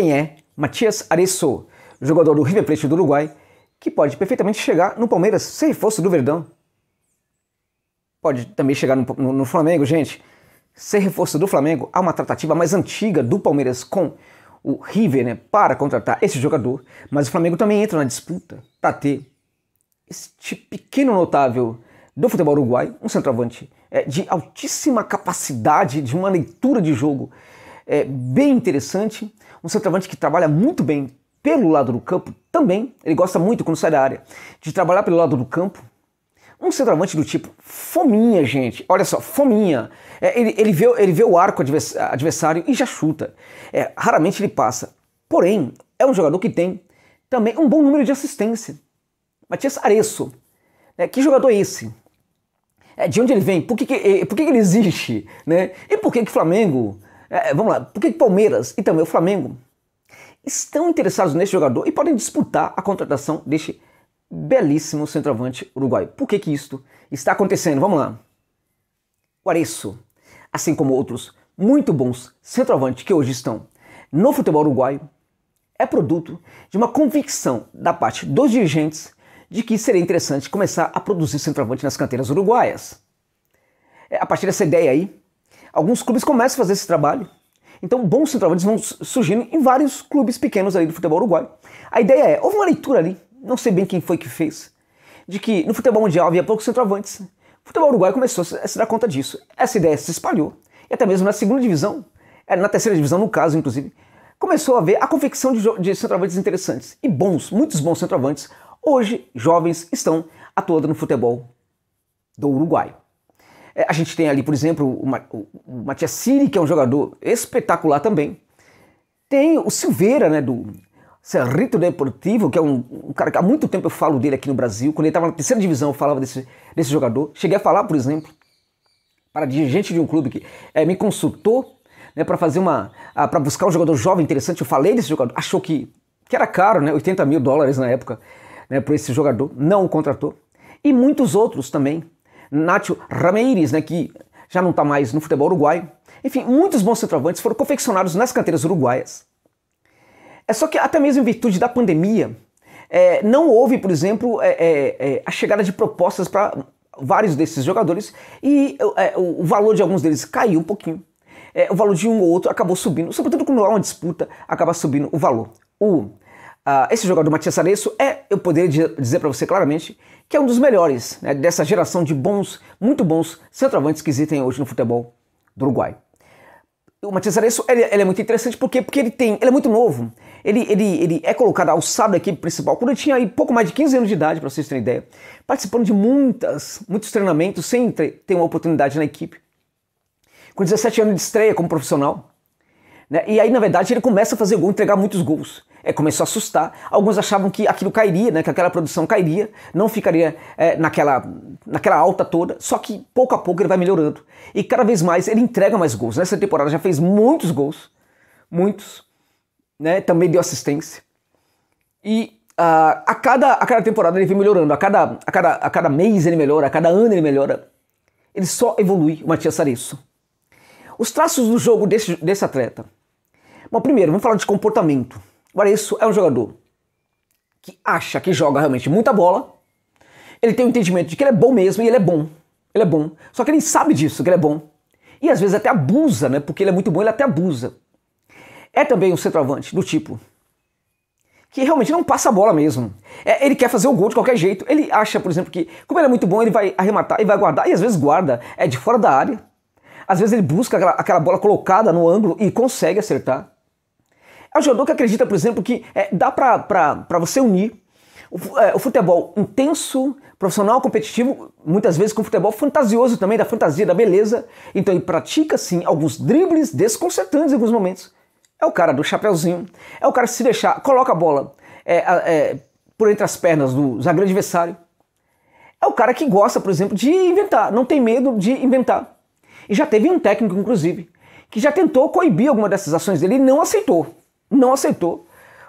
quem é Matias Aresso, jogador do River Plate do Uruguai, que pode perfeitamente chegar no Palmeiras se força do Verdão. Pode também chegar no, no, no Flamengo, gente. Ser reforço do Flamengo, há uma tratativa mais antiga do Palmeiras com o River né, para contratar esse jogador, mas o Flamengo também entra na disputa para ter este pequeno notável do futebol uruguai, um centroavante é, de altíssima capacidade, de uma leitura de jogo é, bem interessante, um centroavante que trabalha muito bem pelo lado do campo também. Ele gosta muito quando sai da área de trabalhar pelo lado do campo. Um centroavante do tipo fominha, gente. Olha só, fominha. É, ele, ele, vê, ele vê o arco adversário e já chuta. É, raramente ele passa. Porém, é um jogador que tem também um bom número de assistência. Matias Areço. Né, que jogador é esse? É, de onde ele vem? Por que, que, eh, por que, que ele existe? Né? E por que, que o Flamengo é, vamos lá, por que Palmeiras e também o Flamengo estão interessados nesse jogador e podem disputar a contratação deste belíssimo centroavante uruguaio? Por que, que isto está acontecendo? Vamos lá. O Areço, assim como outros muito bons centroavantes que hoje estão no futebol uruguaio, é produto de uma convicção da parte dos dirigentes de que seria interessante começar a produzir centroavante nas canteiras uruguaias. É, a partir dessa ideia aí, Alguns clubes começam a fazer esse trabalho. Então, bons centroavantes vão surgindo em vários clubes pequenos ali do futebol uruguaio. A ideia é, houve uma leitura ali, não sei bem quem foi que fez, de que no futebol mundial havia poucos centroavantes. O futebol uruguaio começou a se dar conta disso. Essa ideia se espalhou, e até mesmo na segunda divisão, é, na terceira divisão no caso, inclusive, começou a haver a confecção de, de centroavantes interessantes. E bons, muitos bons centroavantes, hoje, jovens, estão atuando no futebol do Uruguai. É, a gente tem ali, por exemplo, o Matias Siri, que é um jogador espetacular também. Tem o Silveira, né, do Cerrito Deportivo, que é um, um, cara que há muito tempo eu falo dele aqui no Brasil. Quando ele estava na terceira divisão, eu falava desse, desse jogador. Cheguei a falar, por exemplo, para dirigente de um clube que é, me consultou né, para fazer uma. para buscar um jogador jovem interessante. Eu falei desse jogador, achou que, que era caro, né? 80 mil dólares na época né, por esse jogador, não o contratou. E muitos outros também Nacho Ramirez, né, que já não está mais no futebol uruguaio. Enfim, muitos bons centroavantes foram confeccionados nas canteiras uruguaias. É só que até mesmo em virtude da pandemia, é, não houve, por exemplo, é, é, é a chegada de propostas para vários desses jogadores e é, o valor de alguns deles caiu um pouquinho. É, o valor de um ou outro acabou subindo, sobretudo quando há uma disputa, acaba subindo o valor. O, uh, esse jogador Matias Areço é, eu poderia dizer para você claramente, que é um dos melhores né, dessa geração de bons, muito bons centroavantes que existem hoje no futebol do Uruguai. O Matias Areço ele, ele, é muito interessante porque, porque ele tem, ele é muito novo. Ele, ele, ele é colocado ao sábado da equipe principal quando ele tinha aí pouco mais de 15 anos de idade, para vocês terem ideia, participando de muitas, muitos treinamentos sem ter uma oportunidade na equipe. Com 17 anos de estreia como profissional, né? E aí, na verdade, ele começa a fazer gol, entregar muitos gols. É, começou a assustar. Alguns achavam que aquilo cairia, né? que aquela produção cairia, não ficaria é, naquela, naquela alta toda. Só que pouco a pouco ele vai melhorando. E cada vez mais ele entrega mais gols. Nessa temporada já fez muitos gols, muitos. Né? Também deu assistência. E uh, a, cada, a cada temporada ele vem melhorando. A cada, a, cada, a cada mês ele melhora, a cada ano ele melhora. Ele só evolui o Matias sarisso, Os traços do jogo desse, desse atleta Bom, primeiro, vamos falar de comportamento. O Areço é um jogador que acha que joga realmente muita bola, ele tem o um entendimento de que ele é bom mesmo e ele é bom. Ele é bom. Só que ele sabe disso, que ele é bom. E às vezes até abusa, né? Porque ele é muito bom, ele até abusa. É também um centroavante do tipo que realmente não passa a bola mesmo. É, ele quer fazer o gol de qualquer jeito. Ele acha, por exemplo, que como ele é muito bom, ele vai arrematar e vai guardar. E às vezes guarda, é de fora da área. Às vezes ele busca aquela, aquela bola colocada no ângulo e consegue acertar. É um jogador que acredita, por exemplo, que é, dá para você unir o, é, o futebol intenso, profissional, competitivo, muitas vezes com futebol fantasioso também, da fantasia, da beleza. Então ele pratica, sim, alguns dribles desconcertantes em alguns momentos. É o cara do chapéuzinho, é o cara que se deixar, coloca a bola é, é, por entre as pernas do zagueiro adversário. É o cara que gosta, por exemplo, de inventar, não tem medo de inventar. E já teve um técnico, inclusive, que já tentou coibir alguma dessas ações dele e não aceitou não aceitou,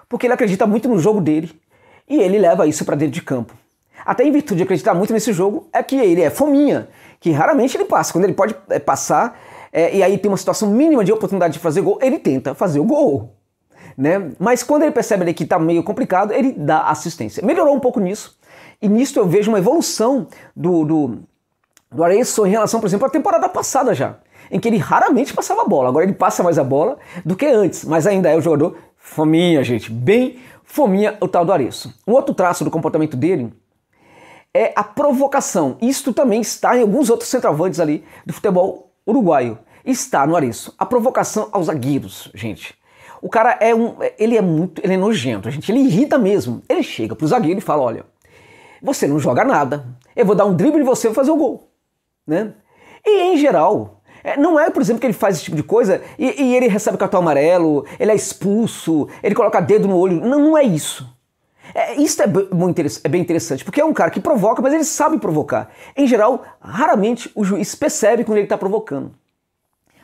porque ele acredita muito no jogo dele e ele leva isso para dentro de campo. Até em virtude de acreditar muito nesse jogo, é que ele é fominha, que raramente ele passa. Quando ele pode é, passar é, e aí tem uma situação mínima de oportunidade de fazer gol, ele tenta fazer o gol. Né? Mas quando ele percebe ali que está meio complicado, ele dá assistência. Melhorou um pouco nisso, e nisso eu vejo uma evolução do, do, do Arezzo em relação, por exemplo, à temporada passada já em que ele raramente passava a bola. Agora ele passa mais a bola do que antes, mas ainda é um jogador fominha, gente. Bem fominha o tal do Areço. Um outro traço do comportamento dele é a provocação. Isto também está em alguns outros centroavantes ali do futebol uruguaio. Está no Areço. A provocação aos zagueiros, gente. O cara é um. Ele é muito. Ele é nojento, gente. Ele irrita mesmo. Ele chega pro zagueiro e fala: olha, você não joga nada. Eu vou dar um drible em você e fazer o gol. Né? E em geral, é, não é, por exemplo, que ele faz esse tipo de coisa e, e, ele recebe o cartão amarelo, ele é expulso, ele coloca dedo no olho. Não, não é isso. É, isso é, muito é bem interessante, porque é um cara que provoca, mas ele sabe provocar. Em geral, raramente o juiz percebe quando ele está provocando.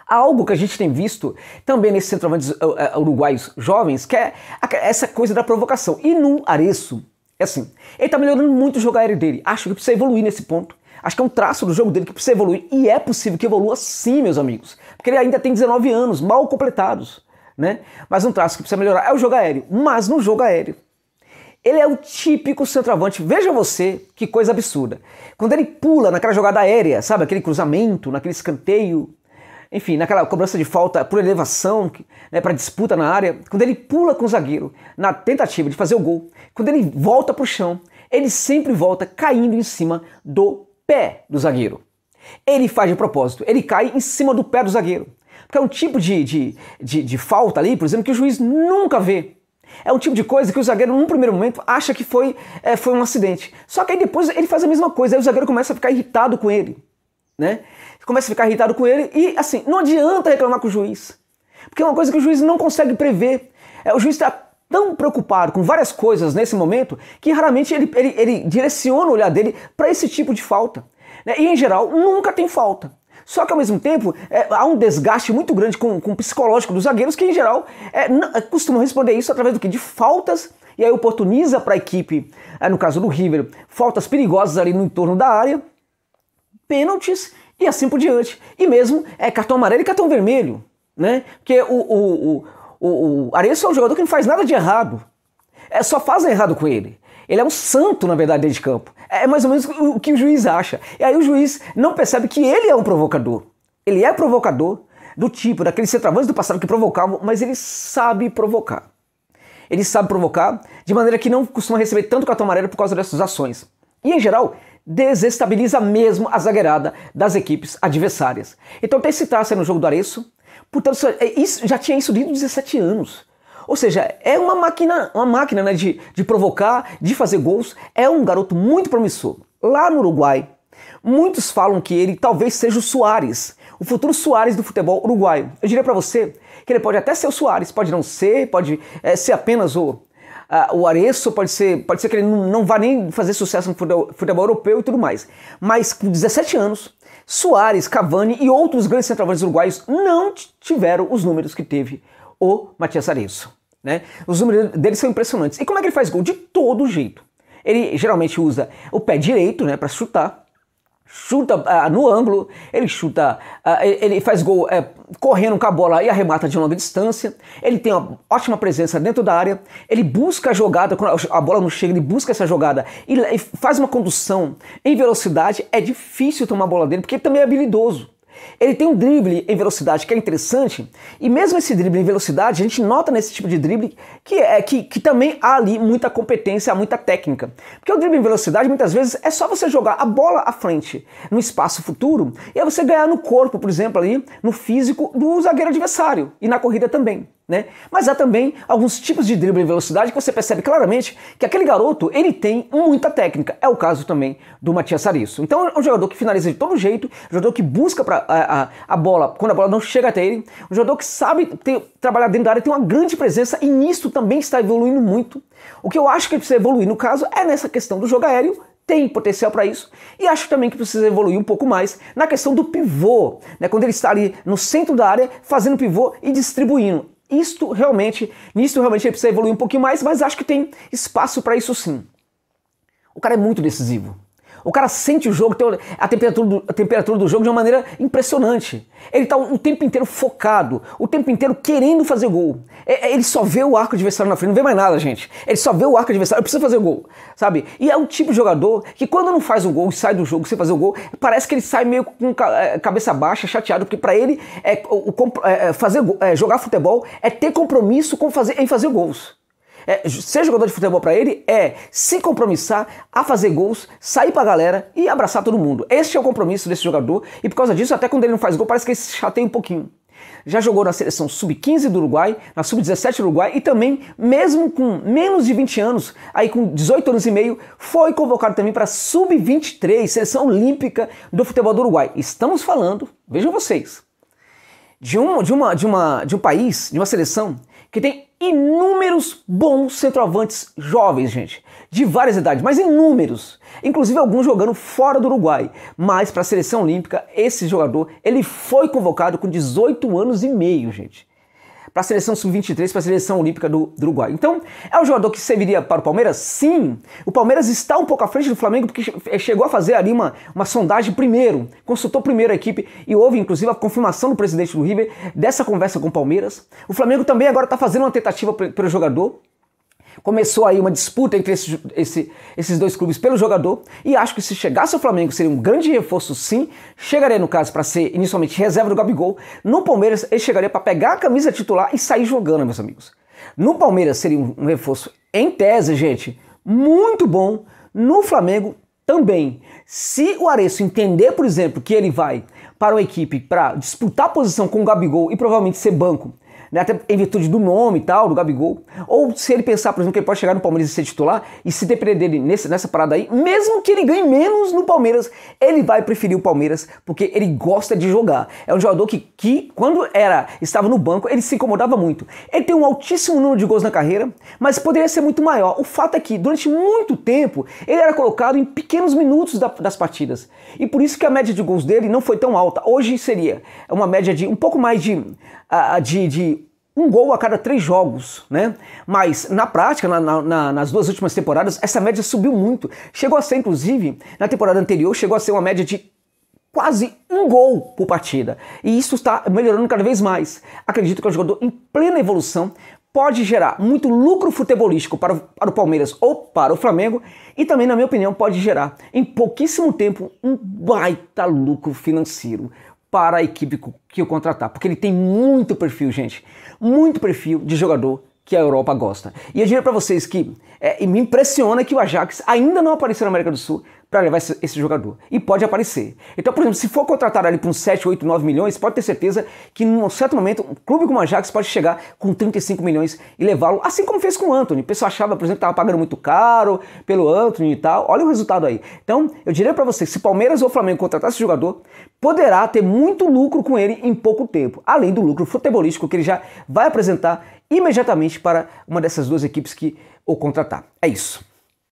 Algo que a gente tem visto também nesses centroavantes uh, uh, uruguais uruguaios jovens, que é essa coisa da provocação. E no Areço, é assim, ele está melhorando muito o jogar dele. Acho que precisa evoluir nesse ponto. Acho que é um traço do jogo dele que precisa evoluir. E é possível que evolua sim, meus amigos. Porque ele ainda tem 19 anos, mal completados. Né? Mas um traço que precisa melhorar é o jogo aéreo. Mas no jogo aéreo, ele é o típico centroavante. Veja você que coisa absurda. Quando ele pula naquela jogada aérea, sabe? Aquele cruzamento, naquele escanteio, enfim, naquela cobrança de falta por elevação, né, para disputa na área. Quando ele pula com o zagueiro na tentativa de fazer o gol, quando ele volta para o chão, ele sempre volta caindo em cima do pé do zagueiro. Ele faz de propósito, ele cai em cima do pé do zagueiro. Porque é um tipo de, de, de, de falta ali, por exemplo, que o juiz nunca vê. É um tipo de coisa que o zagueiro, num primeiro momento, acha que foi, é, foi um acidente. Só que aí depois ele faz a mesma coisa, aí o zagueiro começa a ficar irritado com ele. Né? Começa a ficar irritado com ele e, assim, não adianta reclamar com o juiz. Porque é uma coisa que o juiz não consegue prever. É, o juiz está tão preocupado com várias coisas nesse momento que raramente ele, ele, ele direciona o olhar dele para esse tipo de falta. Né? E em geral, nunca tem falta. Só que ao mesmo tempo é, há um desgaste muito grande com, com o psicológico dos zagueiros que em geral é, costuma costumam responder isso através do que? De faltas e aí oportuniza para a equipe, é, no caso do River, faltas perigosas ali no entorno da área, pênaltis e assim por diante. E mesmo é cartão amarelo e cartão vermelho, né? Porque o, o, o o, o é um jogador que não faz nada de errado. É, só fazem errado com ele. Ele é um santo, na verdade, dentro de campo. É, é mais ou menos o que o juiz acha. E aí o juiz não percebe que ele é um provocador. Ele é provocador do tipo, daqueles centroavantes do passado que provocavam, mas ele sabe provocar. Ele sabe provocar de maneira que não costuma receber tanto cartão amarelo por causa dessas ações. E em geral, desestabiliza mesmo a zagueirada das equipes adversárias. Então, tem esse traço aí no jogo do Areço, Portanto, é isso, já tinha isso desde os 17 anos. Ou seja, é uma máquina, uma máquina né, de, de provocar, de fazer gols. É um garoto muito promissor. Lá no Uruguai, muitos falam que ele talvez seja o Soares, o futuro Soares do futebol uruguaio. Eu diria para você que ele pode até ser o Soares, pode não ser, pode é, ser apenas o, o Areço, pode ser, pode ser que ele não, não vá nem fazer sucesso no futebol, futebol europeu e tudo mais. Mas com 17 anos, Soares, Cavani e outros grandes centroavantes uruguaios não tiveram os números que teve o Matias Arezzo. Né? Os números dele são impressionantes. E como é que ele faz gol? De todo jeito. Ele geralmente usa o pé direito né, para chutar, chuta ah, no ângulo, ele chuta, ah, ele faz gol é, correndo com a bola e arremata de longa distância, ele tem uma ótima presença dentro da área, ele busca a jogada, quando a bola não chega, ele busca essa jogada e faz uma condução em velocidade, é difícil tomar a bola dele, porque ele também é habilidoso. Ele tem um drible em velocidade que é interessante, e mesmo esse drible em velocidade, a gente nota nesse tipo de drible que é que, que também há ali muita competência, muita técnica. Porque o drible em velocidade muitas vezes é só você jogar a bola à frente, no espaço futuro, e aí você ganhar no corpo, por exemplo, ali, no físico do zagueiro adversário e na corrida também. Né? Mas há também alguns tipos de drible em velocidade que você percebe claramente que aquele garoto ele tem muita técnica. É o caso também do Matias Sarisso. Então é um jogador que finaliza de todo jeito, um jogador que busca pra, a, a, a, bola quando a bola não chega até ele, um jogador que sabe ter, trabalhar dentro da área, tem uma grande presença e nisso também está evoluindo muito. O que eu acho que precisa evoluir no caso é nessa questão do jogo aéreo tem potencial para isso e acho também que precisa evoluir um pouco mais na questão do pivô, né? quando ele está ali no centro da área fazendo pivô e distribuindo isto realmente, nisto realmente ele precisa evoluir um pouquinho mais, mas acho que tem espaço para isso sim. O cara é muito decisivo. O cara sente o jogo, tem a temperatura do, a temperatura do jogo de uma maneira impressionante. Ele está o tempo inteiro focado, o tempo inteiro querendo fazer gol. É, é, ele só vê o arco adversário na frente, não vê mais nada, gente. Ele só vê o arco adversário, precisa fazer gol, sabe? E é o tipo de jogador que quando não faz o gol, sai do jogo sem fazer o gol, parece que ele sai meio com é, cabeça baixa, chateado, porque para ele é, o, fazer, é, jogar futebol é ter compromisso com fazer, em fazer gols. É, ser jogador de futebol para ele é se compromissar a fazer gols, sair pra galera e abraçar todo mundo. Este é o compromisso desse jogador e por causa disso, até quando ele não faz gol, parece que ele se chateia um pouquinho. Já jogou na seleção sub-15 do Uruguai, na sub-17 do Uruguai e também, mesmo com menos de 20 anos, aí com 18 anos e meio, foi convocado também para sub-23, seleção olímpica do futebol do Uruguai. Estamos falando, vejam vocês, de um, de uma, de uma, de um país, de uma seleção que tem inúmeros bons centroavantes jovens, gente, de várias idades, mas inúmeros, inclusive alguns jogando fora do Uruguai. Mas para a seleção olímpica, esse jogador, ele foi convocado com 18 anos e meio, gente para a seleção sub-23, para a seleção olímpica do, do, Uruguai. Então, é um jogador que serviria para o Palmeiras? Sim. O Palmeiras está um pouco à frente do Flamengo porque eh, chegou a fazer ali uma, uma sondagem primeiro, consultou primeiro a equipe e houve inclusive a confirmação do presidente do River dessa conversa com o Palmeiras. O Flamengo também agora está fazendo uma tentativa pelo jogador. Começou aí uma disputa entre esse, esse, esses dois clubes pelo jogador e acho que se chegasse ao Flamengo seria um grande reforço, sim. Chegaria, no caso, para ser inicialmente reserva do Gabigol. No Palmeiras, ele chegaria para pegar a camisa titular e sair jogando, meus amigos. No Palmeiras seria um, um reforço, em tese, gente, muito bom. No Flamengo também. Se o Areço entender, por exemplo, que ele vai para uma equipe para disputar posição com o Gabigol e provavelmente ser banco né? até em virtude do nome e tal, do Gabigol. Ou se ele pensar, por exemplo, que ele pode chegar no Palmeiras e ser titular, e se depender dele nesse, nessa parada aí, mesmo que ele ganhe menos no Palmeiras, ele vai preferir o Palmeiras porque ele gosta de jogar. É um jogador que, que quando era estava no banco, ele se incomodava muito. Ele tem um altíssimo número de gols na carreira, mas poderia ser muito maior. O fato é que, durante muito tempo, ele era colocado em pequenos minutos da, das partidas. E por isso que a média de gols dele não foi tão alta. Hoje seria uma média de um pouco mais de, ah, de, de um gol a cada três jogos, né? Mas na prática, na, na, nas duas últimas temporadas, essa média subiu muito. Chegou a ser, inclusive, na temporada anterior, chegou a ser uma média de quase um gol por partida. E isso está melhorando cada vez mais. Acredito que o é jogador em plena evolução pode gerar muito lucro futebolístico para, para o Palmeiras ou para o Flamengo e também, na minha opinião, pode gerar em pouquíssimo tempo um baita lucro financeiro para a equipe que o contratar, porque ele tem muito perfil, gente, muito perfil de jogador que a Europa gosta. E eu diria para vocês que é, me impressiona que o Ajax ainda não apareceu na América do Sul, para levar esse, esse, jogador. E pode aparecer. Então, por exemplo, se for contratar ali por uns 7, 8, 9 milhões, pode ter certeza que num certo momento um clube como o Ajax pode chegar com 35 milhões e levá-lo, assim como fez com o Anthony. O pessoal achava, por exemplo, que estava pagando muito caro pelo Anthony e tal. Olha o resultado aí. Então, eu diria para você, se Palmeiras ou Flamengo contratar esse jogador, poderá ter muito lucro com ele em pouco tempo, além do lucro futebolístico que ele já vai apresentar imediatamente para uma dessas duas equipes que o contratar. É isso.